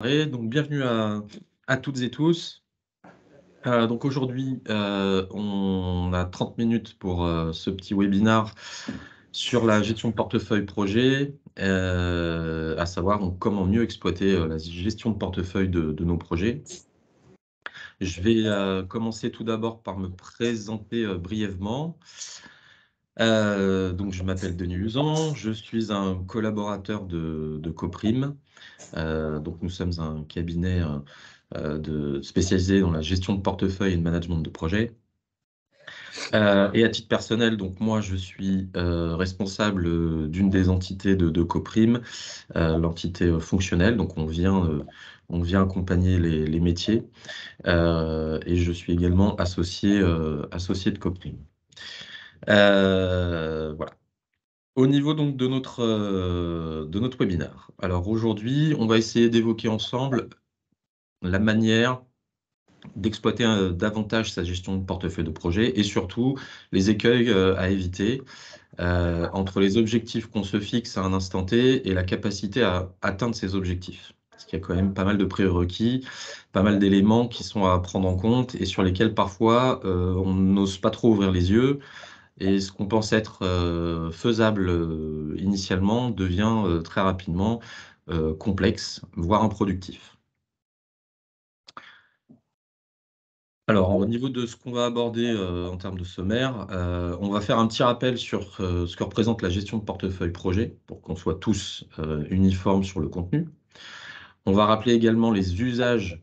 Donc, bienvenue à, toutes et tous. Euh, donc aujourd'hui, euh, on a 30 minutes pour euh, ce petit webinar sur la gestion de portefeuille projet, à savoir comment mieux exploiter la gestion de portefeuille de nos projets. Je vais commencer tout d'abord par me présenter brièvement. Euh, donc, je m'appelle Denis Usan, je suis un collaborateur de, Coprime. Euh, donc, nous sommes un cabinet euh, spécialisé dans la gestion de portefeuille et le management de projet. et à titre personnel, donc moi, je suis responsable d'une des entités de, Coprime, l'entité fonctionnelle. Donc, on vient on vient accompagner les, métiers. et je suis également associé, associé de Coprime. Euh, voilà. Au niveau donc de notre, euh, de notre webinaire, alors aujourd'hui, on va essayer d'évoquer ensemble la manière d'exploiter euh, davantage sa gestion de portefeuille de projet et surtout les écueils à éviter entre les objectifs qu'on se fixe à un instant T et la capacité à atteindre ces objectifs. Parce qu'il y a quand même pas mal de prérequis, pas mal d'éléments qui sont à prendre en compte et sur lesquels parfois on n'ose pas trop ouvrir les yeux et ce qu'on pense être euh, faisable euh, initialement devient euh, très rapidement complexe, voire improductif. Alors, au niveau de ce qu'on va aborder en termes de sommaire, on va faire un petit rappel sur ce que représente la gestion de portefeuille projet pour qu'on soit tous uniformes sur le contenu. On va rappeler également les usages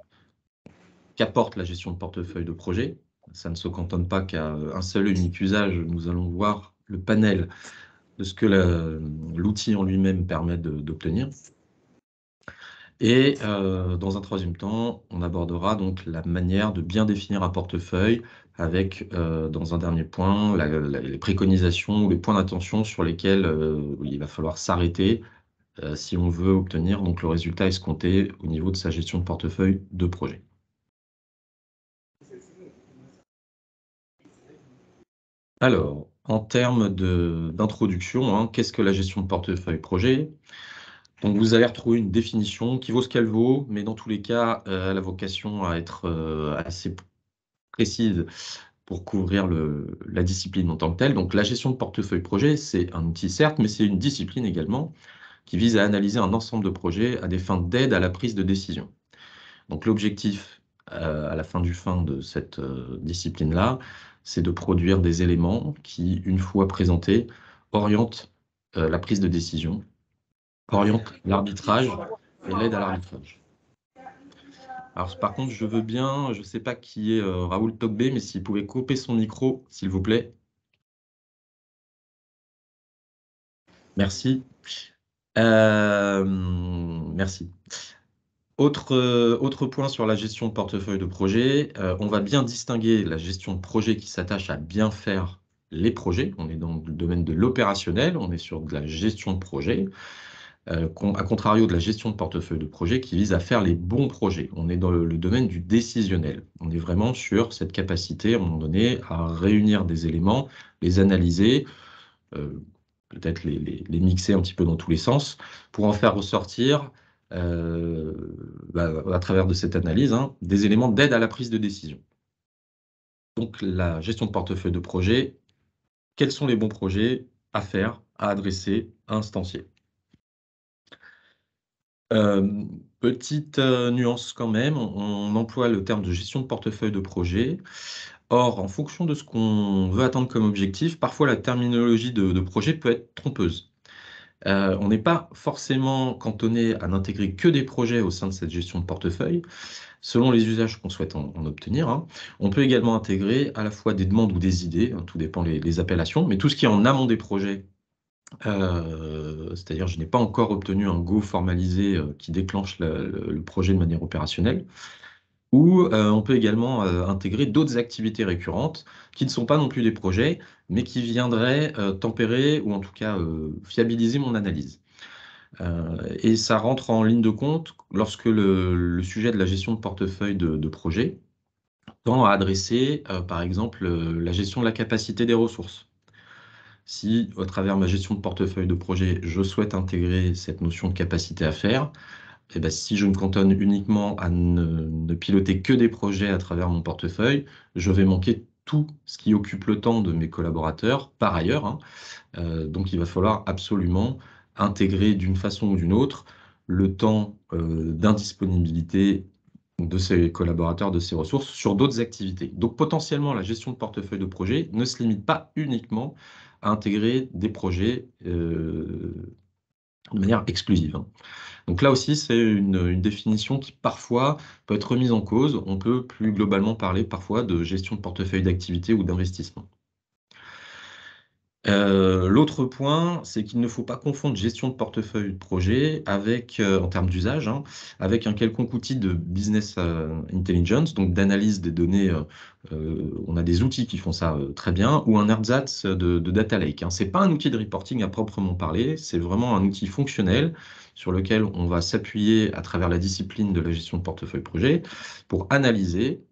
qu'apporte la gestion de portefeuille de projet ça ne se contente pas qu'à un seul unique usage. Nous allons voir le panel de ce que l'outil en lui-même permet d'obtenir. Et euh, dans un troisième temps, on abordera donc la manière de bien définir un portefeuille avec, euh, dans un dernier point, les préconisations ou les points d'attention sur lesquels euh, il va falloir s'arrêter si on veut obtenir donc, le résultat escompté au niveau de sa gestion de portefeuille de projet. Alors, en termes d'introduction, hein, qu'est-ce que la gestion de portefeuille projet Donc, vous allez retrouver une définition qui vaut ce qu'elle vaut, mais dans tous les cas, euh, la a vocation à être euh, assez précise pour couvrir la discipline en tant que telle. Donc, la gestion de portefeuille projet, c'est un outil certes, mais c'est une discipline également qui vise à analyser un ensemble de projets à des fins d'aide à la prise de décision. Donc, l'objectif euh, à la fin du fin de cette discipline-là, c'est de produire des éléments qui, une fois présentés, orientent euh, la prise de décision, orientent l'arbitrage et l'aide à l'arbitrage. Alors, par contre, je veux bien, je ne sais pas qui est euh, Raoul Togbé, mais s'il pouvait couper son micro, s'il vous plaît. Merci. Euh, merci. Euh, autre, point sur la gestion de portefeuille de projet, euh, on va bien distinguer la gestion de projet qui s'attache à bien faire les projets. On est dans le domaine de l'opérationnel, on est sur de la gestion de projet, euh, à contrario de la gestion de portefeuille de projet qui vise à faire les bons projets. On est dans le, domaine du décisionnel. On est vraiment sur cette capacité à un moment donné à réunir des éléments, les analyser peut-être les, les, mixer un petit peu dans tous les sens, pour en faire ressortir euh, bah, à travers de cette analyse, hein, des éléments d'aide à la prise de décision. Donc la gestion de portefeuille de projet, quels sont les bons projets à faire, à adresser, à instancier. Euh, petite euh, nuance quand même, on emploie le terme de gestion de portefeuille de projet. Or, en fonction de ce qu'on veut attendre comme objectif, parfois la terminologie de projet peut être trompeuse. Euh, on n'est pas forcément cantonné à n'intégrer que des projets au sein de cette gestion de portefeuille, selon les usages qu'on souhaite en, obtenir. Hein. On peut également intégrer à la fois des demandes ou des idées, hein, tout dépend les, appellations, mais tout ce qui est en amont des projets euh, c'est-à-dire je n'ai pas encore obtenu un go formalisé euh, qui déclenche le, projet de manière opérationnelle. Ou on peut également intégrer d'autres activités récurrentes qui ne sont pas non plus des projets, mais qui viendrait euh, tempérer ou en tout cas euh, fiabiliser mon analyse. Euh, et ça rentre en ligne de compte lorsque le, sujet de la gestion de portefeuille de, projet tend à adresser, par exemple, la gestion de la capacité des ressources. Si, au travers de ma gestion de portefeuille de projet, je souhaite intégrer cette notion de capacité à faire, eh ben, si je me cantonne uniquement à ne, ne, piloter que des projets à travers mon portefeuille, je vais manquer tout ce qui occupe le temps de mes collaborateurs par ailleurs. Hein. Euh, donc il va falloir absolument intégrer d'une façon ou d'une autre le temps euh, d'indisponibilité de ces collaborateurs, de ces ressources sur d'autres activités. Donc potentiellement, la gestion de portefeuille de projets ne se limite pas uniquement à intégrer des projets euh, de manière exclusive. Hein. Donc là aussi, c'est une, définition qui parfois peut être remise en cause. On peut plus globalement parler parfois de gestion de portefeuille d'activité ou d'investissement. Euh, l'autre point, c'est qu'il ne faut pas confondre gestion de portefeuille de projet avec, euh, en termes d'usage, hein, avec un quelconque outil de business euh, intelligence, donc d'analyse des données. on a des outils qui font ça très bien, ou un ersatz de, data lake. Hein. Ce n'est pas un outil de reporting à proprement parler, c'est vraiment un outil fonctionnel sur lequel on va s'appuyer à travers la discipline de la gestion de portefeuille projet pour analyser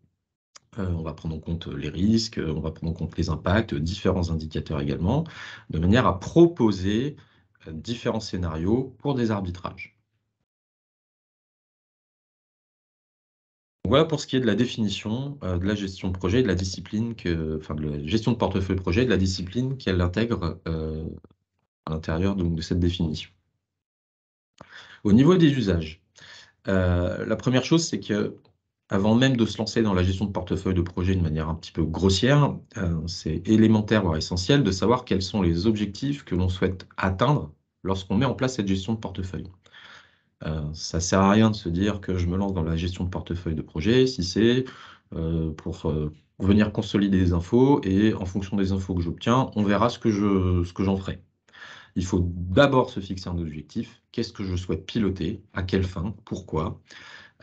euh, on va prendre en compte les risques, euh, on va prendre en compte les impacts, différents indicateurs également, de manière à proposer euh, différents scénarios pour des arbitrages. Voilà pour ce qui est de la définition de la gestion de projet, de la discipline, que, enfin de la gestion de portefeuille projet, de la discipline qu'elle intègre à l'intérieur de, de cette définition. Au niveau des usages, la première chose, c'est que avant même de se lancer dans la gestion de portefeuille de projet de manière un petit peu grossière, euh, c'est élémentaire, voire essentiel, de savoir quels sont les objectifs que l'on souhaite atteindre lorsqu'on met en place cette gestion de portefeuille. Euh, ça ne sert à rien de se dire que je me lance dans la gestion de portefeuille de projet si c'est euh, pour venir consolider des infos et en fonction des infos que j'obtiens, on verra ce que j'en ce que ferai. Il faut d'abord se fixer un objectif. Qu'est-ce que je souhaite piloter À quelle fin Pourquoi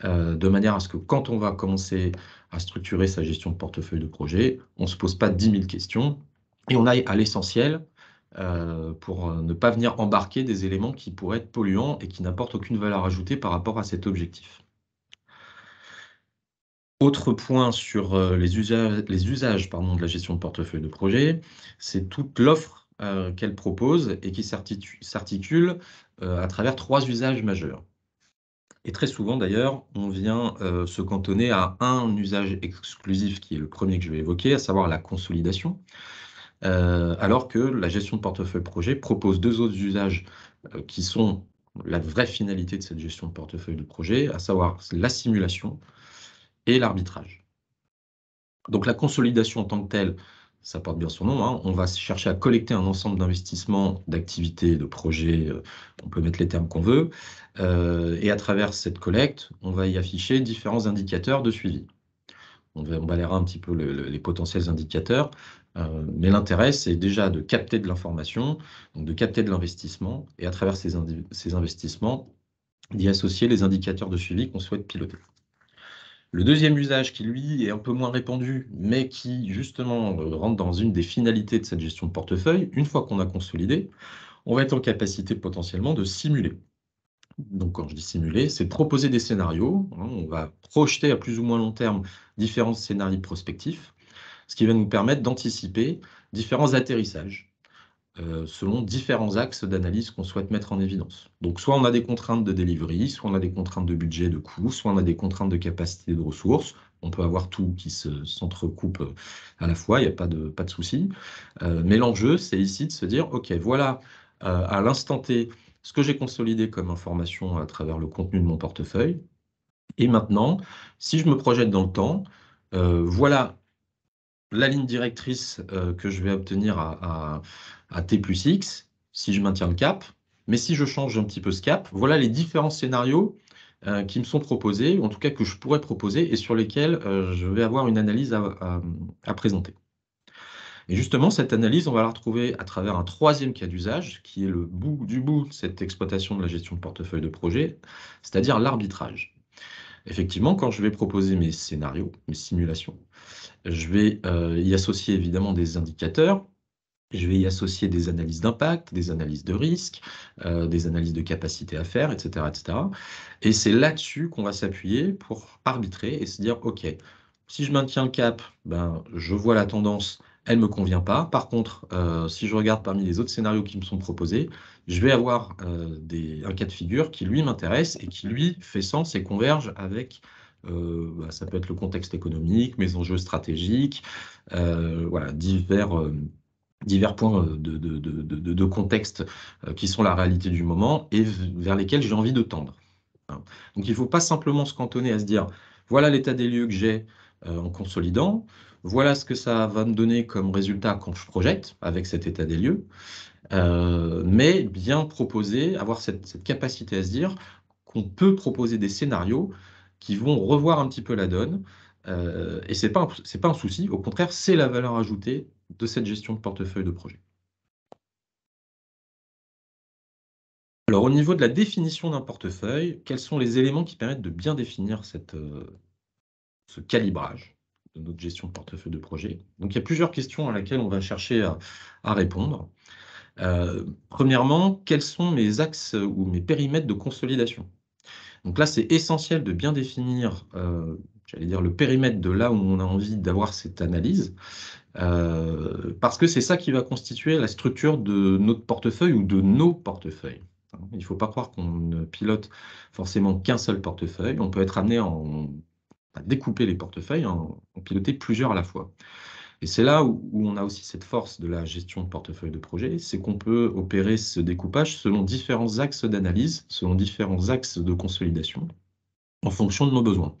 euh, de manière à ce que quand on va commencer à structurer sa gestion de portefeuille de projet, on ne se pose pas 10 000 questions et on aille à l'essentiel euh, pour euh, ne pas venir embarquer des éléments qui pourraient être polluants et qui n'apportent aucune valeur ajoutée par rapport à cet objectif. Autre point sur les usages, de la gestion de portefeuille de projet, c'est toute l'offre qu'elle propose et qui s'articule à travers trois usages majeurs. Et très souvent, d'ailleurs, on vient euh, se cantonner à un usage exclusif qui est le premier que je vais évoquer, à savoir la consolidation. Euh, alors que la gestion de portefeuille projet propose deux autres usages euh, qui sont la vraie finalité de cette gestion de portefeuille de projet, à savoir la simulation et l'arbitrage. Donc la consolidation en tant que telle, ça porte bien son nom, hein. on va chercher à collecter un ensemble d'investissements, d'activités, de projets, euh, on peut mettre les termes qu'on veut, euh, et à travers cette collecte, on va y afficher différents indicateurs de suivi. On, balayera un petit peu les potentiels indicateurs, euh, mais l'intérêt, c'est déjà de capter de l'information, donc de capter de l'investissement, et à travers ces investissements, d'y associer les indicateurs de suivi qu'on souhaite piloter. Le deuxième usage qui, lui, est un peu moins répandu, mais qui, justement, euh, rentre dans une des finalités de cette gestion de portefeuille, une fois qu'on a consolidé, on va être en capacité potentiellement de simuler. Donc, quand je dis simuler, c'est proposer des scénarios. Hein. on va projeter à plus ou moins long terme différents scénarios prospectifs, ce qui va nous permettre d'anticiper différents atterrissages euh, selon différents axes d'analyse qu'on souhaite mettre en évidence. Donc soit on a des contraintes de delivery, soit on a des contraintes de budget, de coût, soit on a des contraintes de capacité de ressources. On peut avoir tout qui s'entrecoupe euh, à la fois, il n'y a pas de, pas de souci. Euh, mais l'enjeu, c'est ici de se dire, OK, voilà, à l'instant T, ce que j'ai consolidé comme information à travers le contenu de mon portefeuille. Et maintenant, si je me projette dans le temps, euh, voilà la ligne directrice euh, que je vais obtenir à, T plus X, si je maintiens le cap. Mais si je change un petit peu ce cap, voilà les différents scénarios euh, qui me sont proposés, ou en tout cas que je pourrais proposer, et sur lesquels euh, je vais avoir une analyse à, à, présenter. Et justement, cette analyse, on va la retrouver à travers un troisième cas d'usage, qui est le bout du bout de cette exploitation de la gestion de portefeuille de projet, c'est-à-dire l'arbitrage. Effectivement, quand je vais proposer mes scénarios, mes simulations, je vais euh, y associer évidemment des indicateurs, je vais y associer des analyses d'impact, des analyses de risque, euh, des analyses de capacité à faire, etc. etc. Et c'est là-dessus qu'on va s'appuyer pour arbitrer et se dire, OK, si je maintiens le cap, ben, je vois la tendance, elle ne me convient pas. Par contre, euh, si je regarde parmi les autres scénarios qui me sont proposés, je vais avoir euh, un cas de figure qui, lui, m'intéresse et qui, lui, fait sens et converge avec, euh, bah, ça peut être le contexte économique, mes enjeux stratégiques, euh, divers, points de, contexte qui sont la réalité du moment et vers lesquels j'ai envie de tendre. Hein. Donc, il ne faut pas simplement se cantonner à se dire, voilà l'état des lieux que j'ai en consolidant, voilà ce que ça va me donner comme résultat quand je projette avec cet état des lieux. Euh, mais bien proposer, avoir cette, capacité à se dire qu'on peut proposer des scénarios qui vont revoir un petit peu la donne. Euh, et ce n'est pas, un, pas un souci, au contraire, c'est la valeur ajoutée de cette gestion de portefeuille de projet. Alors au niveau de la définition d'un portefeuille, quels sont les éléments qui permettent de bien définir cette, euh, ce calibrage de notre gestion de portefeuille de projet Donc il y a plusieurs questions à laquelle on va chercher à répondre. Euh, premièrement, quels sont mes axes ou mes périmètres de consolidation Donc là, c'est essentiel de bien définir, euh, j'allais dire, le périmètre de là où on a envie d'avoir cette analyse, euh, parce que c'est ça qui va constituer la structure de notre portefeuille ou de nos portefeuilles. Il ne faut pas croire qu'on ne pilote forcément qu'un seul portefeuille. On peut être amené en, à découper les portefeuilles, en, en piloter plusieurs à la fois. Et c'est là où, on a aussi cette force de la gestion de portefeuille de projet, c'est qu'on peut opérer ce découpage selon différents axes d'analyse, selon différents axes de consolidation, en fonction de nos besoins.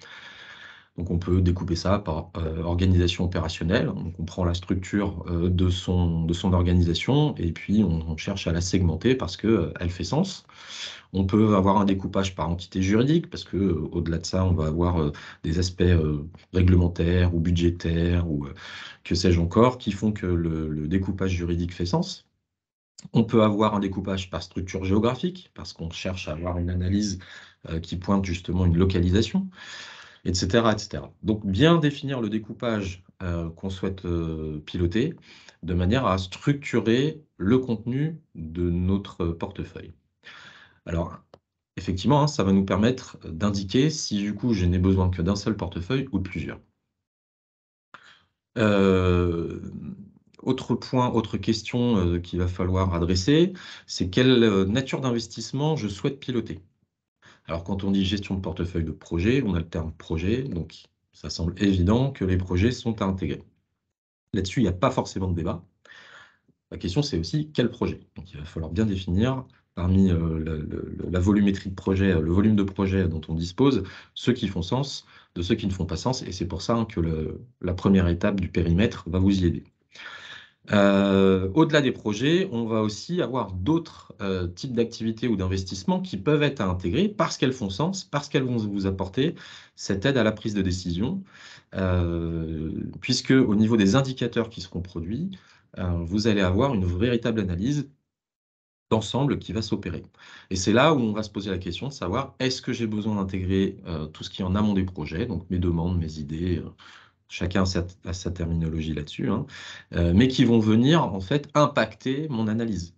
Donc on peut découper ça par euh, organisation opérationnelle. Donc on prend la structure euh, de, son, de son organisation et puis on, cherche à la segmenter parce qu'elle euh, elle fait sens. On peut avoir un découpage par entité juridique parce quau delà de ça, on va avoir des aspects réglementaires ou budgétaires ou que sais-je encore qui font que le, le découpage juridique fait sens. On peut avoir un découpage par structure géographique, parce qu'on cherche à avoir une analyse qui pointe justement une localisation etc., etc. Donc bien définir le découpage euh, qu'on souhaite euh, piloter de manière à structurer le contenu de notre portefeuille. Alors, effectivement, hein, ça va nous permettre d'indiquer si du coup je n'ai besoin que d'un seul portefeuille ou de plusieurs. Euh, autre point, autre question qu'il va falloir adresser, c'est quelle nature d'investissement je souhaite piloter. Alors quand on dit gestion de portefeuille de projet, on a le terme projet, donc ça semble évident que les projets sont à intégrer. Là-dessus, il n'y a pas forcément de débat. La question, c'est aussi quel projet. Donc il va falloir bien définir parmi euh, la, volumétrie de projet, euh, le volume de projet dont on dispose, ceux qui font sens de ceux qui ne font pas sens. Et c'est pour ça que la première étape du périmètre va vous y aider. Euh, au-delà des projets, on va aussi avoir d'autres euh, types d'activités ou d'investissements qui peuvent être intégrés parce qu'elles font sens, parce qu'elles vont vous apporter cette aide à la prise de décision, euh, puisque au niveau des indicateurs qui seront produits, vous allez avoir une véritable analyse d'ensemble qui va s'opérer. Et c'est là où on va se poser la question de savoir est-ce que j'ai besoin d'intégrer tout ce qui est en amont des projets, donc mes demandes, mes idées, chacun a sa, terminologie là-dessus, hein, euh, mais qui vont venir en fait impacter mon analyse.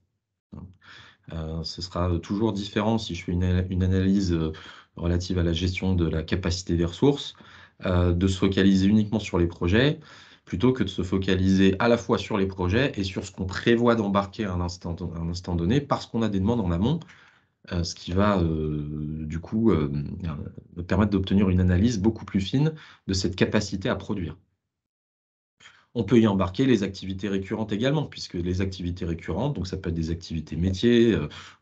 Euh, ce sera euh, toujours différent si je fais une, analyse relative à la gestion de la capacité des ressources, de se focaliser uniquement sur les projets, plutôt que de se focaliser à la fois sur les projets et sur ce qu'on prévoit d'embarquer à, un instant donné, parce qu'on a des demandes en amont euh, ce qui va euh, du coup euh, permettre d'obtenir une analyse beaucoup plus fine de cette capacité à produire. On peut y embarquer les activités récurrentes également, puisque les activités récurrentes, donc ça peut être des activités métiers,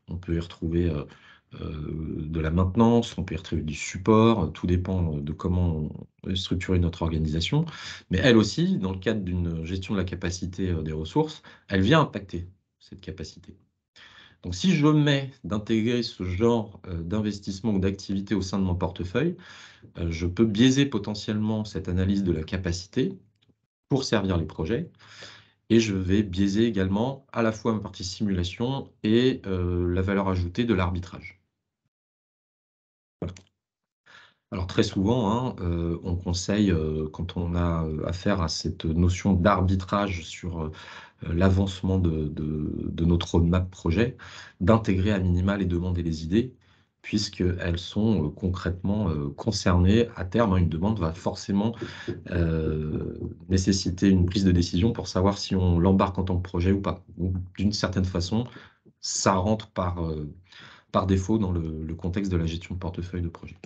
on peut y retrouver de la maintenance, on peut y retrouver du support, tout dépend de comment structurer notre organisation. Mais elle aussi, dans le cadre d'une gestion de la capacité des ressources, elle vient impacter cette capacité. Donc si je mets d'intégrer ce genre euh, d'investissement ou d'activité au sein de mon portefeuille, euh, je peux biaiser potentiellement cette analyse de la capacité pour servir les projets. Et je vais biaiser également à la fois ma partie simulation et euh, la valeur ajoutée de l'arbitrage. Alors très souvent, hein, on conseille, quand on a affaire à cette notion d'arbitrage sur euh, l'avancement de, notre roadmap projet, d'intégrer à minima les demandes et les idées, puisqu'elles sont euh, concrètement euh, concernées. À terme, une demande va forcément nécessiter une prise de décision pour savoir si on l'embarque en tant que projet ou pas. Donc, d'une certaine façon, ça rentre par, par défaut dans le, le contexte de la gestion de portefeuille de projet.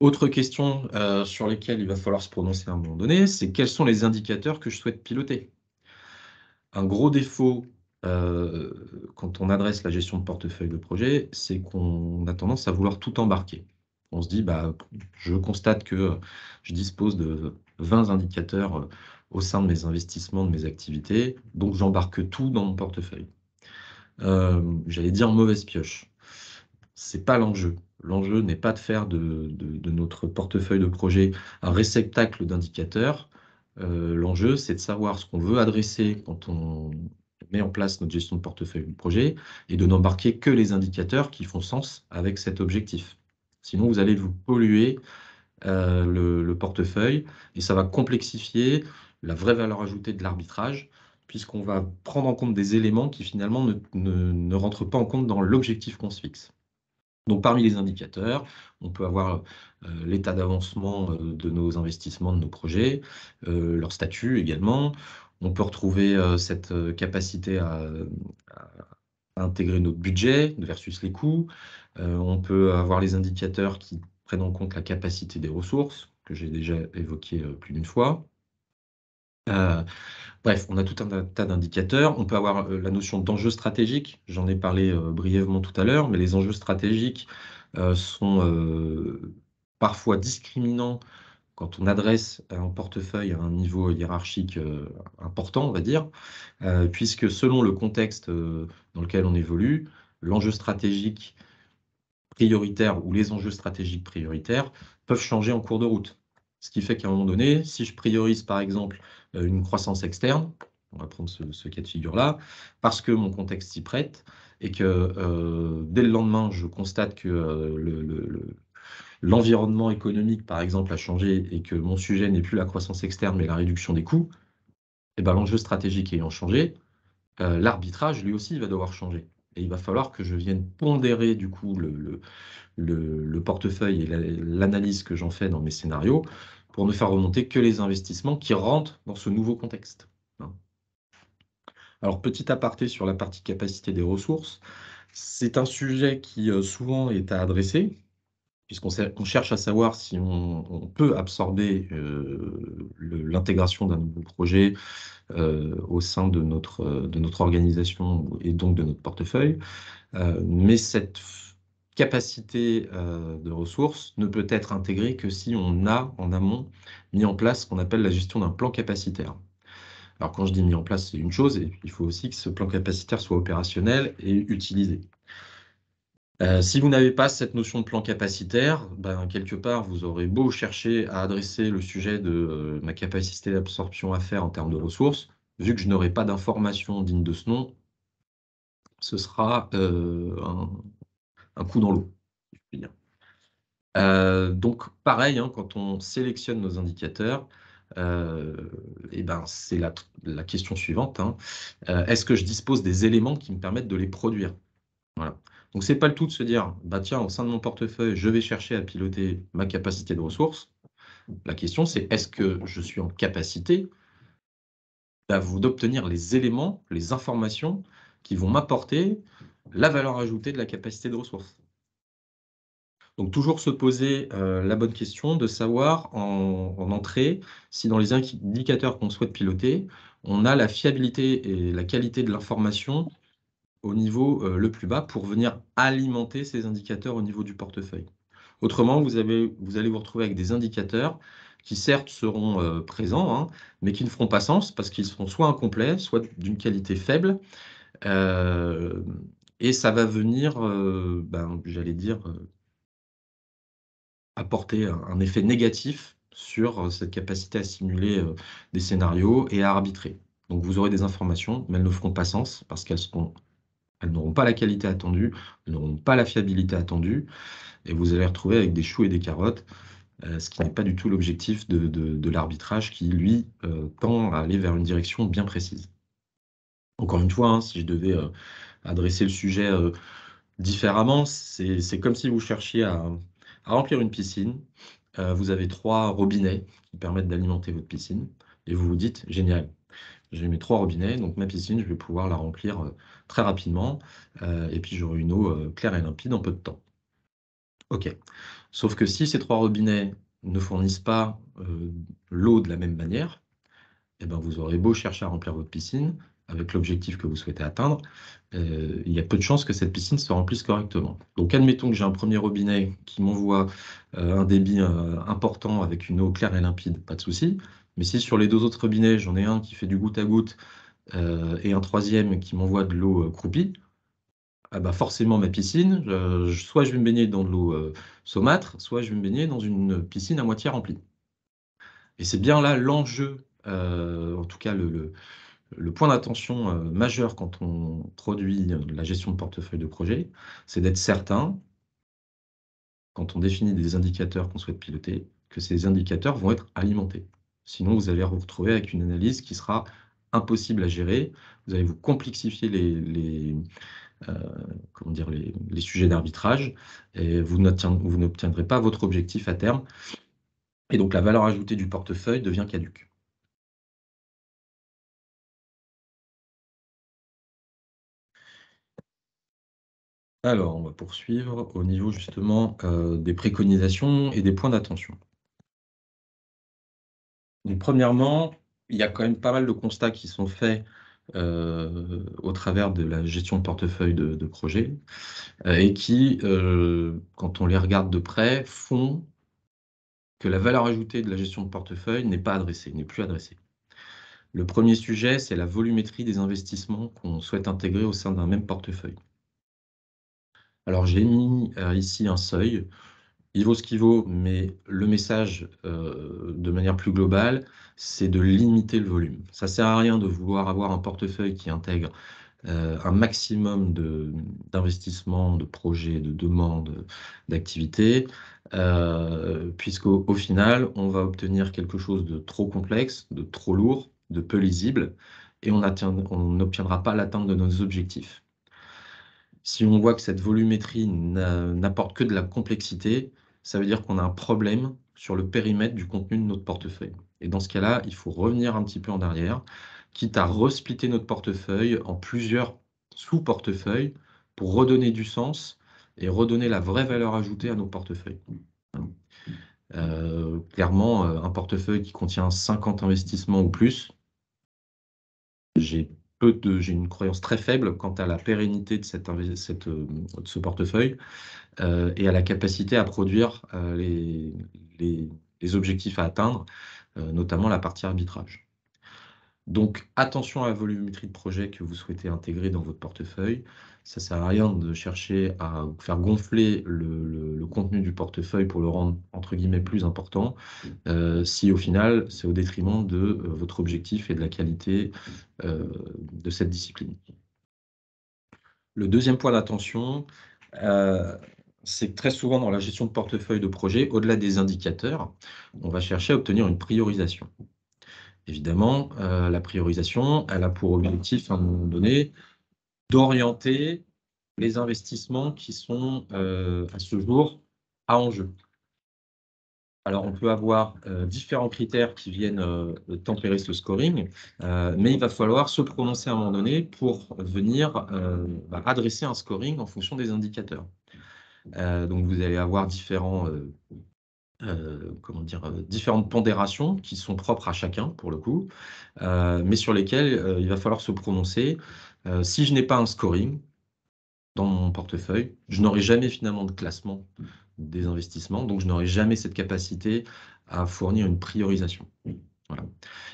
Autre question euh, sur laquelle il va falloir se prononcer à un moment donné, c'est quels sont les indicateurs que je souhaite piloter Un gros défaut euh, quand on adresse la gestion de portefeuille de projet, c'est qu'on a tendance à vouloir tout embarquer. On se dit, bah, je constate que je dispose de 20 indicateurs euh, au sein de mes investissements, de mes activités, donc j'embarque tout dans mon portefeuille. J'allais dire mauvaise pioche. Ce n'est pas l'enjeu. L'enjeu n'est pas de faire de, notre portefeuille de projet un réceptacle d'indicateurs. Euh, l'enjeu, c'est de savoir ce qu'on veut adresser quand on met en place notre gestion de portefeuille de projet et de n'embarquer que les indicateurs qui font sens avec cet objectif. Sinon, vous allez vous polluer euh, le, portefeuille et ça va complexifier la vraie valeur ajoutée de l'arbitrage puisqu'on va prendre en compte des éléments qui finalement ne rentrent pas en compte dans l'objectif qu'on se fixe. Donc parmi les indicateurs, on peut avoir euh, l'état d'avancement euh, de nos investissements, de nos projets, euh, leur statut également. On peut retrouver cette capacité à, intégrer notre budget versus les coûts. on peut avoir les indicateurs qui prennent en compte la capacité des ressources, que j'ai déjà évoqué plus d'une fois. Euh, bref, on a tout un tas d'indicateurs. On peut avoir euh, la notion d'enjeux stratégiques. J'en ai parlé euh, brièvement tout à l'heure, mais les enjeux stratégiques sont parfois discriminants quand on adresse un portefeuille à un niveau hiérarchique important, on va dire, puisque selon le contexte dans lequel on évolue, l'enjeu stratégique prioritaire ou les enjeux stratégiques prioritaires peuvent changer en cours de route. Ce qui fait qu'à un moment donné, si je priorise par exemple euh, une croissance externe, on va prendre ce, cas de figure-là, parce que mon contexte s'y prête et que euh, dès le lendemain, je constate que euh, l'environnement économique, par exemple, a changé et que mon sujet n'est plus la croissance externe mais la réduction des coûts, et eh ben, l'enjeu stratégique ayant changé, l'arbitrage lui aussi va devoir changer il va falloir que je vienne pondérer du coup le, portefeuille et l'analyse que j'en fais dans mes scénarios pour ne faire remonter que les investissements qui rentrent dans ce nouveau contexte. Hein. Alors, petit aparté sur la partie capacité des ressources, c'est un sujet qui euh, souvent est à adresser, puisqu'on cherche à savoir si on, peut absorber euh, l'intégration d'un nouveau projet euh, au sein de notre, organisation et donc de notre portefeuille. Euh, mais cette capacité de ressources ne peut être intégrée que si on a en amont mis en place ce qu'on appelle la gestion d'un plan capacitaire. Alors quand je dis mis en place, c'est une chose, et il faut aussi que ce plan capacitaire soit opérationnel et utilisé. Euh, si vous n'avez pas cette notion de plan capacitaire, ben, quelque part, vous aurez beau chercher à adresser le sujet de euh, ma capacité d'absorption à faire en termes de ressources, vu que je n'aurai pas d'informations dignes de ce nom, ce sera euh, un, coup dans l'eau. donc, pareil, hein, quand on sélectionne nos indicateurs, eh ben, c'est la, question suivante. Hein. Est-ce que je dispose des éléments qui me permettent de les produire donc, ce n'est pas le tout de se dire, bah, tiens, au sein de mon portefeuille, je vais chercher à piloter ma capacité de ressources. La question, c'est est-ce que je suis en capacité d'obtenir les éléments, les informations qui vont m'apporter la valeur ajoutée de la capacité de ressources donc toujours se poser euh, la bonne question de savoir en entrée si dans les indicateurs qu'on souhaite piloter, on a la fiabilité et la qualité de l'information au niveau euh, le plus bas pour venir alimenter ces indicateurs au niveau du portefeuille. Autrement, vous, avez, vous allez vous retrouver avec des indicateurs qui certes seront euh, présents, hein, mais qui ne feront pas sens parce qu'ils seront soit incomplets, soit d'une qualité faible. Euh, et ça va venir, ben, j'allais dire, apporter un, un effet négatif sur cette capacité à simuler des scénarios et à arbitrer. Donc vous aurez des informations, mais elles ne feront pas sens parce qu'elles seront elles n'auront pas la qualité attendue, elles n'auront pas la fiabilité attendue, et vous allez retrouver avec des choux et des carottes, euh, ce qui n'est pas du tout l'objectif de, l'arbitrage qui, lui, euh, tend à aller vers une direction bien précise. Encore une fois, hein, si je devais euh, adresser le sujet différemment, c'est comme si vous cherchiez à remplir une piscine. vous avez trois robinets qui permettent d'alimenter votre piscine, et vous vous dites, génial, j'ai mes trois robinets, donc ma piscine, je vais pouvoir la remplir euh, très rapidement euh, et puis j'aurai une eau euh, claire et limpide en peu de temps. OK. Sauf que si ces trois robinets ne fournissent pas l'eau de la même manière, eh ben vous aurez beau chercher à remplir votre piscine avec l'objectif que vous souhaitez atteindre, il y a peu de chances que cette piscine se remplisse correctement. Donc admettons que j'ai un premier robinet qui m'envoie un débit important avec une eau claire et limpide, pas de souci. Mais si sur les deux autres robinets, j'en ai un qui fait du goutte à goutte euh, et un troisième qui m'envoie de l'eau euh, croupie, ah bah forcément ma piscine, euh, soit je vais me baigner dans de l'eau saumâtre, soit je vais me baigner dans une piscine à moitié remplie. Et c'est bien là l'enjeu, en tout cas le point d'attention majeur quand on produit la gestion de portefeuille de projet, c'est d'être certain, quand on définit des indicateurs qu'on souhaite piloter, que ces indicateurs vont être alimentés. Sinon, vous allez vous retrouver avec une analyse qui sera impossible à gérer. Vous allez vous complexifier les, euh, dire, les, sujets d'arbitrage et vous n'obtiendrez pas votre objectif à terme. Et donc la valeur ajoutée du portefeuille devient caduque. Alors, on va poursuivre au niveau justement euh, des préconisations et des points d'attention. Donc, premièrement, il y a quand même pas mal de constats qui sont faits euh, au travers de la gestion de portefeuille de, projets euh, et qui, euh, quand on les regarde de près, font que la valeur ajoutée de la gestion de portefeuille n'est pas adressée, n'est plus adressée. Le premier sujet, c'est la volumétrie des investissements qu'on souhaite intégrer au sein d'un même portefeuille. Alors j'ai mis ici un seuil il vaut ce qu'il vaut, mais le message euh, de manière plus globale, c'est de limiter le volume. Ça ne sert à rien de vouloir avoir un portefeuille qui intègre euh, un maximum d'investissements, de, projets, de demandes, d'activités, euh, puisqu'au au final, on va obtenir quelque chose de trop complexe, de trop lourd, de peu lisible, et on n'obtiendra pas l'atteinte de nos objectifs si on voit que cette volumétrie n'apporte que de la complexité, ça veut dire qu'on a un problème sur le périmètre du contenu de notre portefeuille. Et dans ce cas-là, il faut revenir un petit peu en arrière, quitte à resplitter notre portefeuille en plusieurs sous-portefeuilles pour redonner du sens et redonner la vraie valeur ajoutée à nos portefeuilles. Euh, clairement, euh, un portefeuille qui contient 50 investissements ou plus, j'ai une croyance très faible quant à la pérennité de euh, ce portefeuille. Euh, et à la capacité à produire euh, les, objectifs à atteindre, euh, notamment la partie arbitrage. Donc attention à la volumétrie de projet que vous souhaitez intégrer dans votre portefeuille. Ça ne sert à rien de chercher à faire gonfler le, contenu du portefeuille pour le rendre entre guillemets plus important, si au final c'est au détriment de votre objectif et de la qualité de cette discipline. Le deuxième point d'attention, c'est très souvent dans la gestion de portefeuille de projet, au-delà des indicateurs, on va chercher à obtenir une priorisation. Évidemment, euh, la priorisation, elle a pour objectif, à un moment donné, d'orienter les investissements qui sont euh, à ce jour à enjeu. Alors, on peut avoir euh, différents critères qui viennent tempérer ce scoring, mais il va falloir se prononcer à un moment donné pour venir bah, adresser un scoring en fonction des indicateurs. Euh, donc vous allez avoir différents, euh, euh, comment dire, différentes pondérations qui sont propres à chacun pour le coup, mais sur lesquelles il va falloir se prononcer. si je n'ai pas un scoring, dans mon portefeuille. Je n'aurai jamais finalement de classement des investissements, donc je n'aurai jamais cette capacité à fournir une priorisation. Voilà.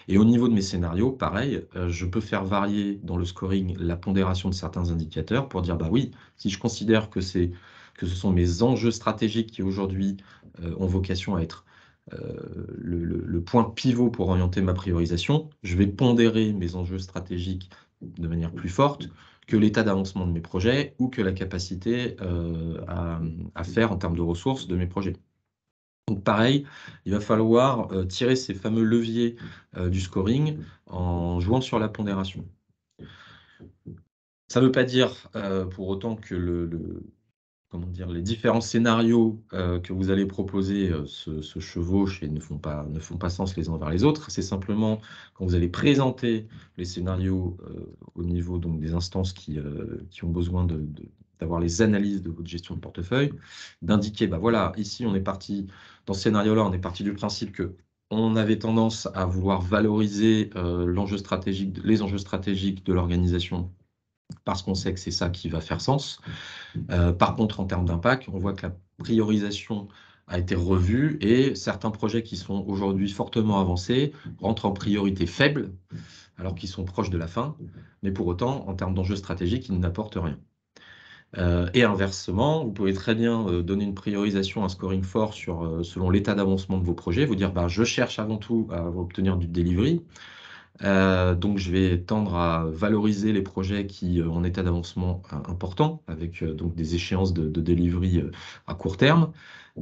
Et au niveau de mes scénarios, pareil, je peux faire varier dans le scoring la pondération de certains indicateurs pour dire bah oui, si je considère que c'est que ce sont mes enjeux stratégiques qui aujourd'hui euh, ont vocation à être euh, le, point pivot pour orienter ma priorisation, je vais pondérer mes enjeux stratégiques de manière plus forte que l'état d'avancement de mes projets ou que la capacité euh, à, faire en termes de ressources de mes projets. Donc pareil, il va falloir tirer ces fameux leviers du scoring en jouant sur la pondération. Ça ne veut pas dire pour autant que le, comment dire, les différents scénarios euh, que vous allez proposer se, euh, chevauchent et ne font, pas, ne font pas sens les uns vers les autres. C'est simplement quand vous allez présenter les scénarios euh, au niveau donc, des instances qui, qui ont besoin d'avoir les analyses de votre gestion de portefeuille, d'indiquer, bah voilà, ici on est parti, dans ce scénario-là, on est parti du principe que on avait tendance à vouloir valoriser l'enjeu stratégique, les enjeux stratégiques de l'organisation parce qu'on sait que c'est ça qui va faire sens. Euh, par contre, en termes d'impact, on voit que la priorisation a été revue et certains projets qui sont aujourd'hui fortement avancés rentrent en priorité faible, alors qu'ils sont proches de la fin, mais pour autant, en termes d'enjeux stratégiques, ils n'apportent rien. Euh, et inversement, vous pouvez très bien euh, donner une priorisation, un scoring fort sur, selon l'état d'avancement de vos projets, vous dire bah, je cherche avant tout à obtenir du delivery, euh, donc je vais tendre à valoriser les projets qui un euh, état d'avancement euh, important, avec donc des échéances de, de à court terme.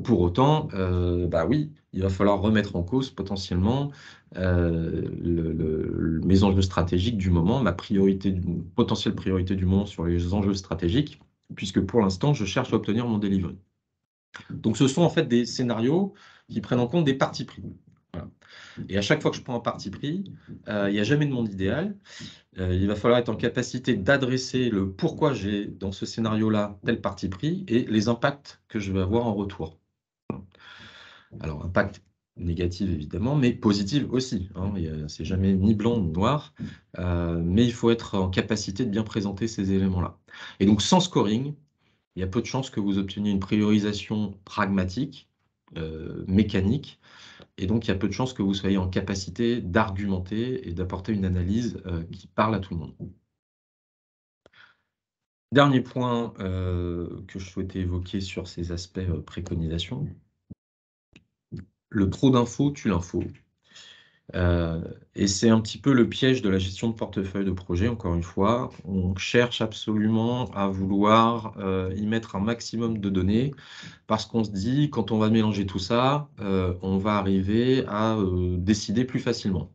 Pour autant, bah oui, il va falloir remettre en cause potentiellement mes enjeux stratégiques du moment, ma priorité, potentielle priorité du moment sur les enjeux stratégiques, puisque pour l'instant, je cherche à obtenir mon delivery. Donc ce sont en fait des scénarios qui prennent en compte des parties prises. Et à chaque fois que je prends un parti pris, euh, il n'y a jamais de monde idéal. Euh, il va falloir être en capacité d'adresser le pourquoi j'ai dans ce scénario-là tel parti pris et les impacts que je vais avoir en retour. Alors, impact négatif, évidemment, mais positif aussi. Ce hein. C'est jamais ni blanc ni noir, euh, mais il faut être en capacité de bien présenter ces éléments-là. Et donc sans scoring, il y a peu de chances que vous obteniez une priorisation pragmatique, mécanique, et donc, il y a peu de chances que vous soyez en capacité d'argumenter et d'apporter une analyse euh, qui parle à tout le monde. Dernier point euh, que je souhaitais évoquer sur ces aspects euh, préconisations, le pro d'info tue l'info. Euh, et c'est un petit peu le piège de la gestion de portefeuille de projet, encore une fois. On cherche absolument à vouloir euh, y mettre un maximum de données parce qu'on se dit, quand on va mélanger tout ça, euh, on va arriver à décider plus facilement.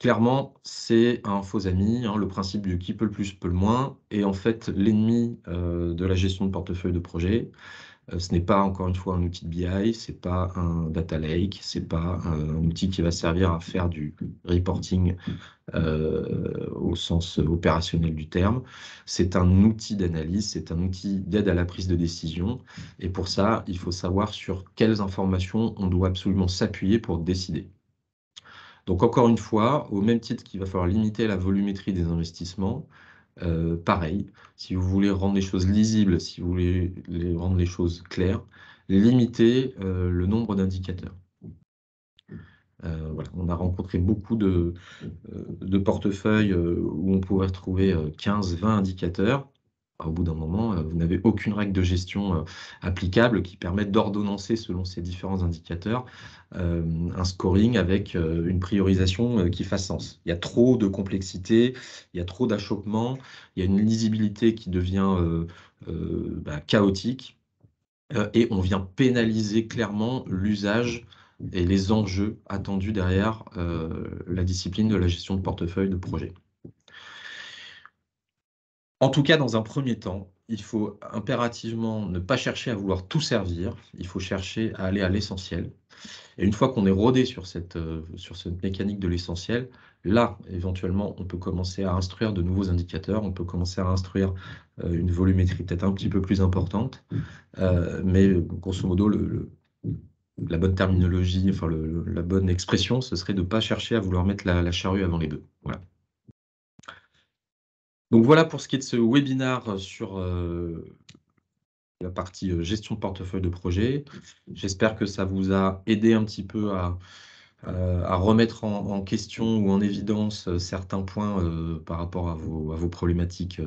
Clairement, c'est un faux ami, hein, le principe du qui peut le plus peut le moins, est en fait l'ennemi de la gestion de portefeuille de projet, euh, ce n'est pas encore une fois un outil de BI, ce n'est pas un data lake, ce n'est pas euh, un, outil qui va servir à faire du reporting euh, au sens opérationnel du terme. C'est un outil d'analyse, c'est un outil d'aide à la prise de décision. Et pour ça, il faut savoir sur quelles informations on doit absolument s'appuyer pour décider. Donc encore une fois, au même titre qu'il va falloir limiter la volumétrie des investissements, euh, pareil, si vous voulez rendre les choses lisibles, si vous voulez rendre les choses claires, limitez euh, le nombre d'indicateurs. Euh, on a rencontré beaucoup de, de portefeuilles où on pouvait retrouver 15-20 indicateurs au bout d'un moment, euh, vous n'avez aucune règle de gestion euh, applicable qui permette d'ordonnancer selon ces différents indicateurs euh, un scoring avec une priorisation qui fasse sens. Il y a trop de complexité, il y a trop d'achoppement, il y a une lisibilité qui devient bah, chaotique et on vient pénaliser clairement l'usage et les enjeux attendus derrière la discipline de la gestion de portefeuille de projet. En tout cas, dans un premier temps, il faut impérativement ne pas chercher à vouloir tout servir, il faut chercher à aller à l'essentiel. Et une fois qu'on est rodé sur cette, euh, sur cette mécanique de l'essentiel, là, éventuellement, on peut commencer à instruire de nouveaux indicateurs, on peut commencer à instruire euh, une volumétrie peut-être un petit peu plus importante, euh, mais grosso modo, la bonne terminologie, enfin la bonne expression, ce serait de ne pas chercher à vouloir mettre la, charrue avant les bœufs. Voilà. Donc voilà pour ce qui est de ce webinaire sur euh, la partie euh, gestion de portefeuille de projet. J'espère que ça vous a aidé un petit peu à, euh, à remettre en, question ou en évidence euh, certains points euh, par rapport à vos, problématiques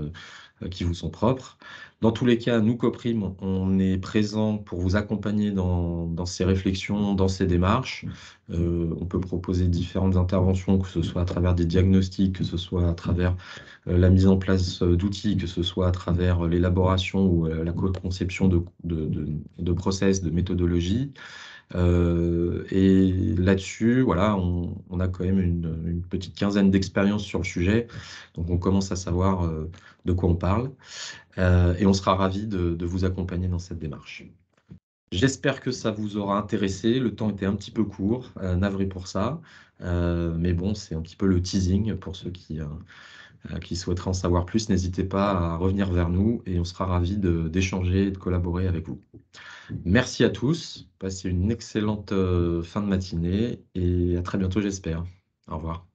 qui vous sont propres. Dans tous les cas, nous, Coprime, on est présent pour vous accompagner dans, ces réflexions, dans ces démarches. on peut proposer différentes interventions, que ce soit à travers des diagnostics, que ce soit à travers la mise en place d'outils, que ce soit à travers l'élaboration ou la la conception de, de process, de méthodologie. Euh, et là-dessus, voilà, on, a quand même une, petite quinzaine d'expériences sur le sujet, donc on commence à savoir euh, de quoi on parle, euh, et on sera ravi de, vous accompagner dans cette démarche. J'espère que ça vous aura intéressé. Le temps était un petit peu court, navré pour ça. mais bon, c'est un petit peu le teasing pour ceux qui, euh, qui souhaiteraient en savoir plus, n'hésitez pas à revenir vers nous et on sera ravis d'échanger et de collaborer avec vous. Merci à tous, passez une excellente euh, fin de matinée et à très bientôt j'espère. Au revoir.